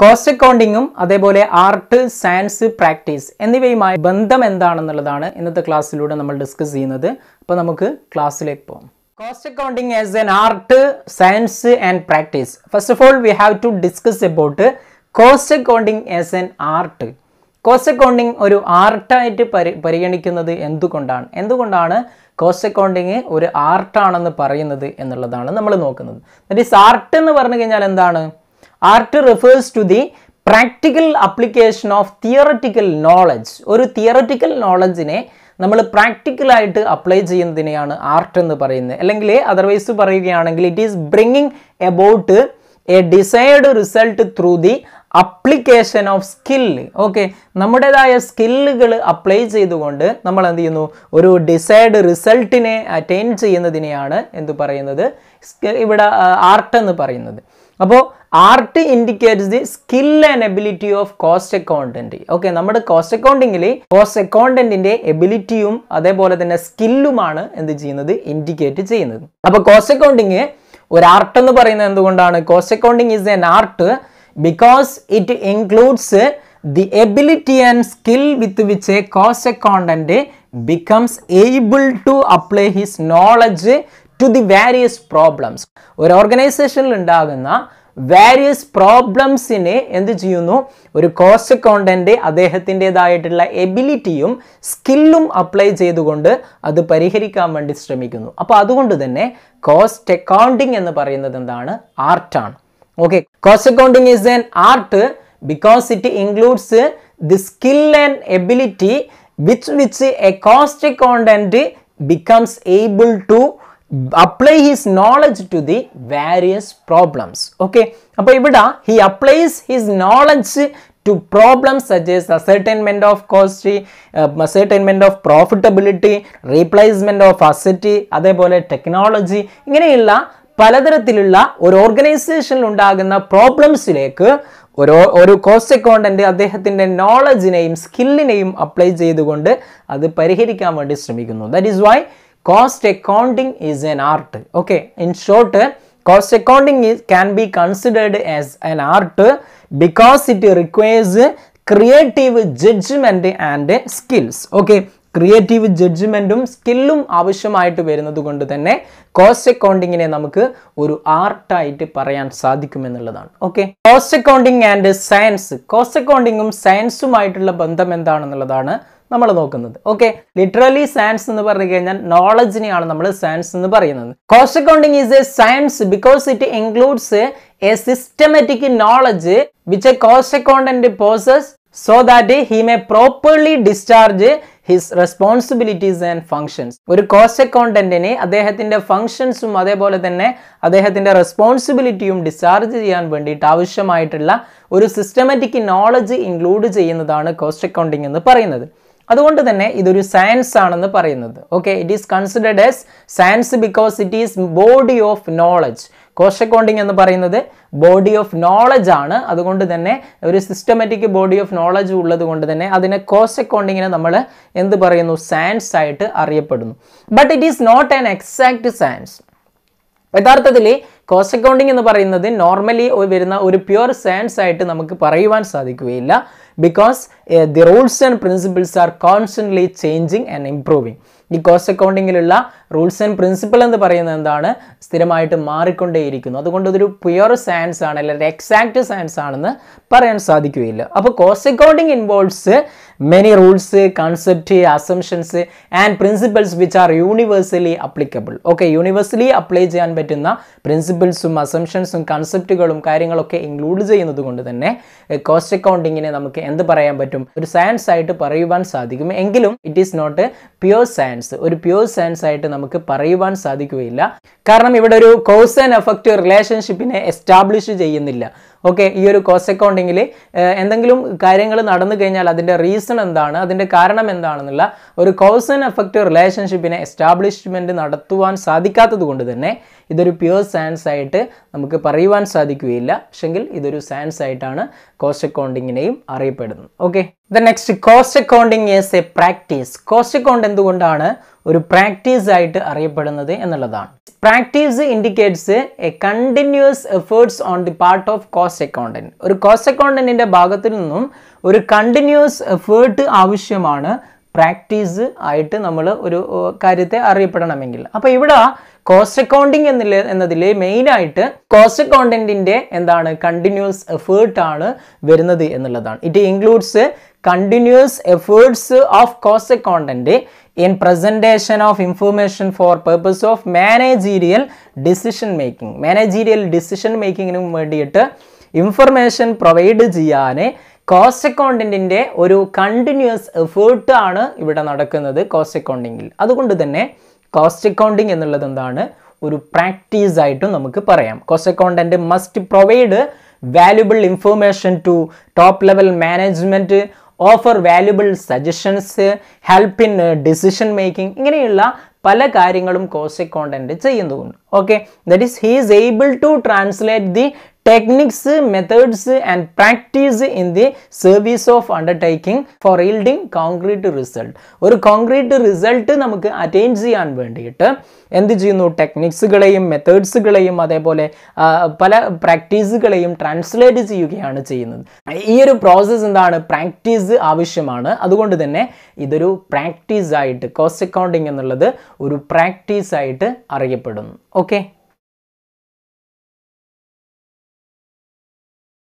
Cost അക്കൗണ്ടിങ്ങും അതേപോലെ art science practice എന്നിവയുമായി ബന്ധം എന്താണെന്നുള്ളതാണ് ഇന്നത്തെ ക്ലാസ്സിലൂടെ നമ്മൾ ഡിസ്കസ് ചെയ്യുന്നത് അപ്പോൾ നമുക്ക് ക്ലാസ്സിലേക്ക് പോകാം cost accounting as an art science and practice first of all we have to discuss about cost accounting as an art cost accounting ഒരു ആർട്ടായിട്ട് പരി പരിഗണിക്കുന്നത് എന്തുകൊണ്ടാണ് എന്തുകൊണ്ടാണ് കോസ്റ്റ് അക്കൗണ്ടിങ് ഒരു ആർട്ടാണെന്ന് പറയുന്നത് എന്നുള്ളതാണ് നമ്മൾ നോക്കുന്നത് ദറ്റ് ഈസ് ആർട്ട് എന്ന് പറഞ്ഞു കഴിഞ്ഞാൽ എന്താണ് art refers to the practical application of theoretical knowledge ഒരു തിയററ്റിക്കൽ നോളജിനെ നമ്മൾ പ്രാക്ടിക്കലായിട്ട് അപ്ലൈ ചെയ്യുന്നതിനെയാണ് ആർട്ട് എന്ന് പറയുന്നത് അല്ലെങ്കിൽ അതർവൈസ് പറയുകയാണെങ്കിൽ it is bringing about a decide result through the application of skill okay നമ്മുടേതായ സ്കില്ലുകൾ അപ്ലൈ ചെയ്തുകൊണ്ട് നമ്മൾ എന്ത് ചെയ്യുന്നു ഒരു ഡിസൈഡ് റിസൾട്ടിനെ അറ്റൈൻ ചെയ്യുന്നതിനെയാണ് എന്ത് പറയുന്നത് ഇവിടെ ആർട്ട് എന്ന് പറയുന്നത് അപ്പോൾ art indicates the skill and ability of cost accountant okay നമ്മുടെ കോസ്റ്റ് അക്കൗണ്ടിങ്ങിൽ കോസ്റ്റ് അക്കൗണ്ടന്റിന്റെ എബിലിറ്റിയും അതേപോലെ തന്നെ സ്കില്ലുമാണ് എന്ത് ചെയ്യുന്നത് ഇൻഡിക്കേറ്റ് ചെയ്യുന്നത് അപ്പോൾ കോസ്റ്റ് അക്കൗണ്ടിങ് ഒരു ആർട്ട് എന്ന് പറയുന്നത് എന്തുകൊണ്ടാണ് cost accounting is an art because it includes the ability and skill with which a cost accountant becomes able to apply his knowledge to the various problems ഒരു ഓർഗനൈസേഷനിൽ ഉണ്ടാകുന്ന various പ്രോബ്ലംസിനെ എന്ത് ചെയ്യുന്നു ഒരു കോസ്റ്റ് അക്കൗണ്ടൻ്റ് അദ്ദേഹത്തിൻ്റെതായിട്ടുള്ള എബിലിറ്റിയും സ്കില്ലും അപ്ലൈ ചെയ്തുകൊണ്ട് അത് പരിഹരിക്കാൻ വേണ്ടി ശ്രമിക്കുന്നു അപ്പോൾ അതുകൊണ്ട് തന്നെ കോസ്റ്റ് അക്കൗണ്ടിങ് എന്ന് പറയുന്നത് എന്താണ് ആർട്ടാണ് okay cost accounting is an art because it includes the skill and ability which which a cost accountant becomes able to apply his knowledge to the various problems okay അപ്പോൾ ഇവിടെ he applies his knowledge to problems such as ascertainment of cost ascertainment of profitability replacement of asset അതേപോലെ technology ഇങ്ങനെയുള്ള പലതരത്തിലുള്ള ഒരു ഓർഗനൈസേഷനിൽ ഉണ്ടാകുന്ന പ്രോബ്ലംസിലേക്ക് ഒരു ഒരു കോസ്റ്റ് അക്കൗണ്ടൻറ്റ് അദ്ദേഹത്തിൻ്റെ നോളജിനെയും സ്കില്ലിനെയും അപ്ലൈ ചെയ്തുകൊണ്ട് അത് പരിഹരിക്കാൻ വേണ്ടി ശ്രമിക്കുന്നു that is why cost accounting is an art okay in short cost accounting can be considered as an art because it requires creative creative and skills okay creative ജഡ്ജ്മെൻറ്റും സ്കില്ലും ആവശ്യമായിട്ട് വരുന്നത് കൊണ്ട് തന്നെ കോസ്റ്റ് അക്കൗണ്ടിങ്ങിനെ നമുക്ക് ഒരു ആർട്ടായിട്ട് പറയാൻ സാധിക്കുമെന്നുള്ളതാണ് okay cost accounting and science cost അക്കൗണ്ടിങ്ങും സയൻസുമായിട്ടുള്ള ബന്ധം എന്താണെന്നുള്ളതാണ് നമ്മൾ നോക്കുന്നത് ഓക്കെ ലിറ്ററലി സയൻസ് എന്ന് പറഞ്ഞു കഴിഞ്ഞാൽ നോളജിനെയാണ് നമ്മൾ സയൻസ് എന്ന് പറയുന്നത് cost accounting is a science because it includes a systematic knowledge which a cost accountant possesses so that he may properly discharge his responsibilities and functions ഒരു കോസ്റ്റ് അക്കൗണ്ടന്റിന് അദ്ദേഹത്തിന്റെ ഫങ്ഷൻസും അതേപോലെ തന്നെ അദ്ദേഹത്തിന്റെ റെസ്പോൺസിബിലിറ്റിയും ഡിസ്ചാർജ് ചെയ്യാൻ വേണ്ടിയിട്ട് ആവശ്യമായിട്ടുള്ള ഒരു സിസ്റ്റമാറ്റിക് നോളജ് ഇൻക്ലൂഡ് ചെയ്യുന്നതാണ് കോസ്റ്റ് അക്കൗണ്ടിങ് എന്ന് പറയുന്നത് അതുകൊണ്ട് തന്നെ ഇതൊരു സയൻസ് ആണെന്ന് പറയുന്നത് okay it is considered as science because it is body of knowledge cost accounting എന്ന് പറയുന്നത് ബോഡി ഓഫ് നോളജ് ആണ് അതുകൊണ്ട് തന്നെ ഒരു സിസ്റ്റമാറ്റിക് ബോഡി ഓഫ് നോളജ് ഉള്ളത് കൊണ്ട് തന്നെ അതിനെ കോസ്റ്റ് അക്കൗണ്ടിങ്ങിനെ നമ്മൾ എന്ത് പറയുന്നു സയൻസ് ആയിട്ട് അറിയപ്പെടുന്നു but it is not an exact science യഥാർത്ഥത്തിൽ കോസ്റ്റ് അക്കൗണ്ടിങ് എന്ന് പറയുന്നത് നോർമലി വരുന്ന ഒരു പ്യുവർ സയൻസ് ആയിട്ട് നമുക്ക് പറയുവാൻ സാധിക്കുകയില്ല because the rules and principles are constantly changing and improving ഈ കോസ്റ്റ് അക്കൗണ്ടിങ്ങിലുള്ള റൂൾസ് ആൻഡ് പ്രിൻസിപ്പിൾ എന്ന് പറയുന്നത് എന്താണ് സ്ഥിരമായിട്ട് മാറിക്കൊണ്ടേയിരിക്കുന്നു അതുകൊണ്ട് ഇതൊരു പ്യുവർ സയൻസ് ആണ് അല്ലെങ്കിൽ എക്സാക്റ്റ് സയൻസ് ആണെന്ന് പറയാൻ സാധിക്കുകയില്ല അപ്പോൾ cost accounting involves many rules concept assumptions and principles which are universally applicable okay universally apply ചെയ്യാൻ പറ്റുന്ന പ്രിൻസിപ്പിൾസും അസംഷൻസും കൺസെപ്റ്റുകളും കാര്യങ്ങളൊക്കെ ഇൻക്ലൂഡ് ചെയ്യുന്നത് കൊണ്ട് തന്നെ കോസ്റ്റ് eh, അക്കൗണ്ടിങ്ങിനെ നമുക്ക് എന്ത് പറയാൻ പറ്റും ഒരു സയൻസ് ആയിട്ട് പറയുവാൻ സാധിക്കും എങ്കിലും it is not pure science ഒരു പ്യുവർ സയൻസ് ആയിട്ട് നമുക്ക് പറയുവാൻ സാധിക്കുകയില്ല കാരണം ഇവിടെ ഒരു കോസ് ആൻഡ് എഫക്റ്റ് റിലേഷൻഷിപ്പിനെ എസ്റ്റാബ്ലിഷ് ചെയ്യുന്നില്ല ഓക്കെ ഈ ഒരു കോസ്റ്റ് അക്കൗണ്ടിങ്ങിൽ എന്തെങ്കിലും കാര്യങ്ങൾ നടന്നു കഴിഞ്ഞാൽ അതിൻ്റെ റീസൺ എന്താണ് അതിൻ്റെ കാരണം എന്താണെന്നുള്ള ഒരു കോസ് ആൻഡ് എഫക്റ്റ് റിലേഷൻഷിപ്പിനെ എസ്റ്റാബ്ലിഷ്മെൻറ്റ് നടത്തുവാൻ സാധിക്കാത്തത് കൊണ്ട് തന്നെ ഇതൊരു പ്യുവർ സയൻസ് ആയിട്ട് നമുക്ക് പറയുവാൻ സാധിക്കുകയില്ല പക്ഷെങ്കിൽ ഇതൊരു സയൻസ് ആയിട്ടാണ് കോസ്റ്റ് അക്കൗണ്ടിങ്ങിനെയും അറിയപ്പെടുന്നത് okay the next cost accounting is a practice cost account എന്തുകൊണ്ടാണ് ഒരു പ്രാക്ടീസ് ആയിട്ട് അറിയപ്പെടുന്നത് എന്നുള്ളതാണ് practice indicates a continuous efforts on the part of cost accountant ഒരു കോസ്റ്റ് അക്കൗണ്ടൻറ്റിൻ്റെ ഭാഗത്തു നിന്നും ഒരു കണ്ടിന്യൂസ് എഫേർട്ട് ആവശ്യമാണ് പ്രാക്ടീസ് ആയിട്ട് നമ്മൾ ഒരു കാര്യത്തെ അറിയപ്പെടണമെങ്കിൽ അപ്പോൾ ഇവിടെ കോസ്റ്റ് അക്കൗണ്ടിങ് എന്നിൽ എന്നതിൽ മെയിനായിട്ട് കോസ്റ്റ് അക്കൗണ്ടൻറ്റിൻ്റെ എന്താണ് കണ്ടിന്യൂസ് എഫേർട്ടാണ് വരുന്നത് എന്നുള്ളതാണ് it includes continuous efforts of cost accountant in presentation of information for purpose of managerial decision making managerial decision മേക്കിങ്ങിനും വേണ്ടിയിട്ട് ഇൻഫർമേഷൻ പ്രൊവൈഡ് ചെയ്യാൻ കോസ്റ്റ് അക്കൗണ്ടിൻ്റെ ഒരു കണ്ടിന്യൂസ് എഫേർട്ട് ആണ് ഇവിടെ നടക്കുന്നത് കോസ്റ്റ് അക്കൗണ്ടിങ്ങിൽ അതുകൊണ്ട് തന്നെ കോസ്റ്റ് അക്കൗണ്ടിങ് എന്നുള്ളത് എന്താണ് ഒരു പ്രാക്ടീസ് ആയിട്ടും നമുക്ക് പറയാം cost accountant must provide valuable information to top level management offer valuable suggestions help in decision making ഇങ്ങനെയുള്ള പല കാര്യങ്ങളും കോസെ കോണ്ടന്റ് ചെയ്യുന്നതുകൊണ്ട് okay that is he is able to translate the techniques, methods and practice in the service of undertaking for yielding concrete result. ഒരു concrete result നമുക്ക് attain ചെയ്യാൻ വേണ്ടിയിട്ട് എന്ത് ചെയ്യുന്നു ടെക്നിക്സുകളെയും മെത്തേഡ്സുകളെയും അതേപോലെ പല പ്രാക്ടീസുകളെയും ട്രാൻസ്ലേറ്റ് ചെയ്യുകയാണ് ചെയ്യുന്നത് ഈ ഒരു പ്രോസസ്സ് എന്താണ് പ്രാക്ടീസ് ആവശ്യമാണ് അതുകൊണ്ട് തന്നെ ഇതൊരു പ്രാക്ടീസ് ആയിട്ട് കോസ്റ്റ് അക്കൗണ്ടിങ് എന്നുള്ളത് ഒരു പ്രാക്ടീസ് ആയിട്ട് അറിയപ്പെടുന്നു ഓക്കെ